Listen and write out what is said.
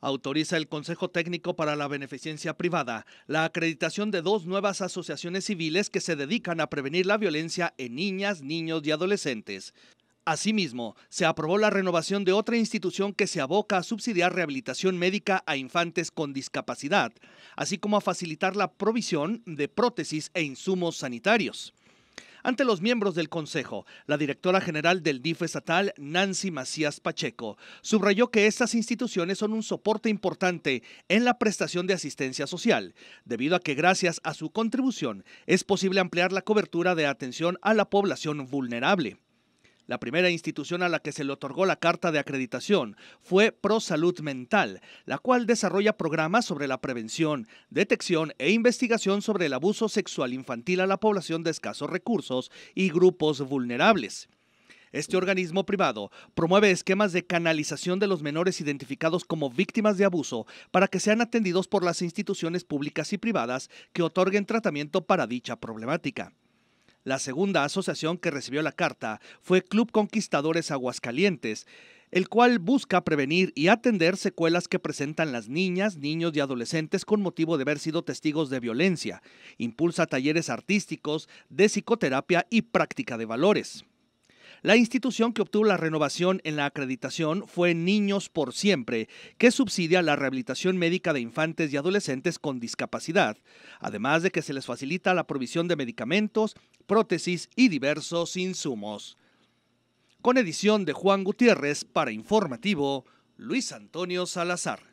autoriza el Consejo Técnico para la Beneficencia Privada la acreditación de dos nuevas asociaciones civiles que se dedican a prevenir la violencia en niñas, niños y adolescentes. Asimismo, se aprobó la renovación de otra institución que se aboca a subsidiar rehabilitación médica a infantes con discapacidad, así como a facilitar la provisión de prótesis e insumos sanitarios ante los miembros del Consejo. La directora general del DIF estatal, Nancy Macías Pacheco, subrayó que estas instituciones son un soporte importante en la prestación de asistencia social, debido a que gracias a su contribución es posible ampliar la cobertura de atención a la población vulnerable. La primera institución a la que se le otorgó la carta de acreditación fue ProSalud Mental, la cual desarrolla programas sobre la prevención, detección e investigación sobre el abuso sexual infantil a la población de escasos recursos y grupos vulnerables. Este organismo privado promueve esquemas de canalización de los menores identificados como víctimas de abuso para que sean atendidos por las instituciones públicas y privadas que otorguen tratamiento para dicha problemática. La segunda asociación que recibió la carta fue Club Conquistadores Aguascalientes, el cual busca prevenir y atender secuelas que presentan las niñas, niños y adolescentes con motivo de haber sido testigos de violencia. Impulsa talleres artísticos, de psicoterapia y práctica de valores. La institución que obtuvo la renovación en la acreditación fue Niños por Siempre, que subsidia la rehabilitación médica de infantes y adolescentes con discapacidad, además de que se les facilita la provisión de medicamentos, prótesis y diversos insumos. Con edición de Juan Gutiérrez para Informativo, Luis Antonio Salazar.